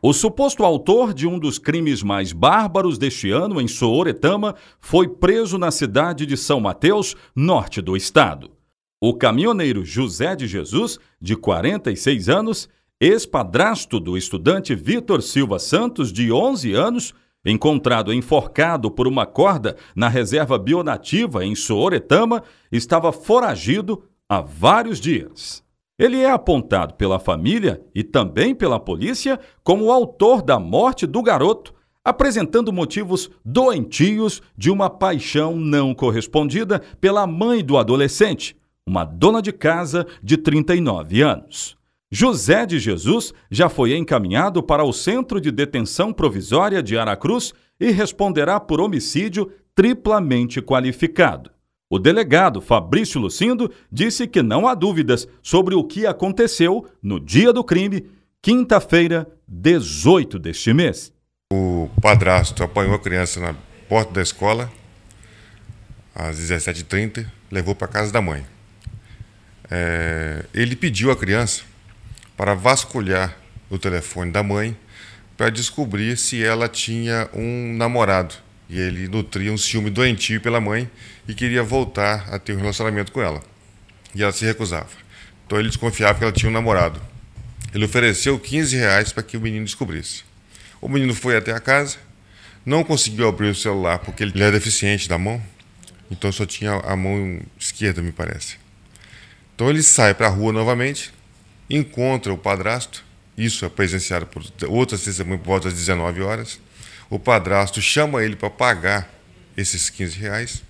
O suposto autor de um dos crimes mais bárbaros deste ano em Sooretama foi preso na cidade de São Mateus, norte do estado. O caminhoneiro José de Jesus, de 46 anos, ex-padrasto do estudante Vitor Silva Santos, de 11 anos, encontrado enforcado por uma corda na reserva bionativa em Sooretama, estava foragido há vários dias. Ele é apontado pela família e também pela polícia como o autor da morte do garoto, apresentando motivos doentios de uma paixão não correspondida pela mãe do adolescente, uma dona de casa de 39 anos. José de Jesus já foi encaminhado para o Centro de Detenção Provisória de Aracruz e responderá por homicídio triplamente qualificado. O delegado Fabrício Lucindo disse que não há dúvidas sobre o que aconteceu no dia do crime, quinta-feira, 18 deste mês. O padrasto apanhou a criança na porta da escola às 17h30, levou para casa da mãe. É, ele pediu à criança para vasculhar o telefone da mãe para descobrir se ela tinha um namorado e ele nutria um ciúme doentio pela mãe e queria voltar a ter um relacionamento com ela. E ela se recusava. Então ele desconfiava que ela tinha um namorado. Ele ofereceu 15 reais para que o menino descobrisse. O menino foi até a casa, não conseguiu abrir o celular porque ele era deficiente da mão, então só tinha a mão esquerda, me parece. Então ele sai para a rua novamente, encontra o padrasto, isso é presenciado por outras testemunhas por volta das 19 horas, o padrasto chama ele para pagar esses 15 reais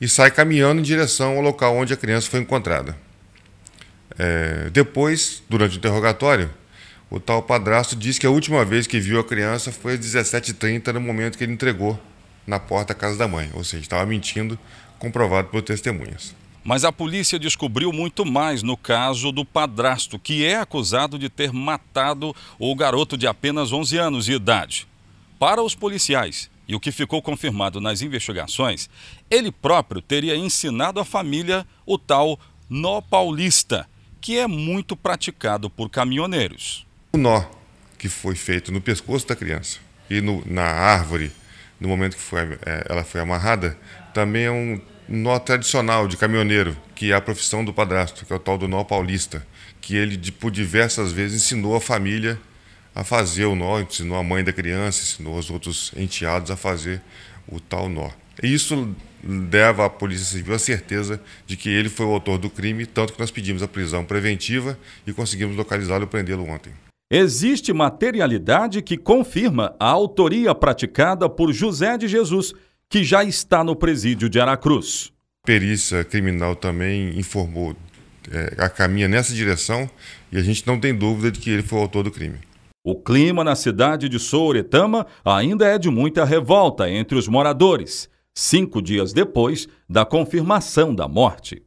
e sai caminhando em direção ao local onde a criança foi encontrada. É, depois, durante o interrogatório, o tal padrasto diz que a última vez que viu a criança foi às 17h30, no momento que ele entregou na porta da casa da mãe. Ou seja, estava mentindo, comprovado por testemunhas. Mas a polícia descobriu muito mais no caso do padrasto, que é acusado de ter matado o garoto de apenas 11 anos de idade para os policiais. E o que ficou confirmado nas investigações, ele próprio teria ensinado à família o tal nó paulista, que é muito praticado por caminhoneiros. O nó que foi feito no pescoço da criança e no, na árvore, no momento que foi, é, ela foi amarrada, também é um nó tradicional de caminhoneiro, que é a profissão do padrasto, que é o tal do nó paulista, que ele, por diversas vezes, ensinou à família a fazer o nó, ensinou a mãe da criança, ensinou os outros enteados a fazer o tal nó. E isso leva à Polícia Civil a certeza de que ele foi o autor do crime, tanto que nós pedimos a prisão preventiva e conseguimos localizá-lo e prendê-lo ontem. Existe materialidade que confirma a autoria praticada por José de Jesus, que já está no presídio de Aracruz. A perícia criminal também informou é, a caminha nessa direção e a gente não tem dúvida de que ele foi o autor do crime. O clima na cidade de Souretama ainda é de muita revolta entre os moradores, cinco dias depois da confirmação da morte.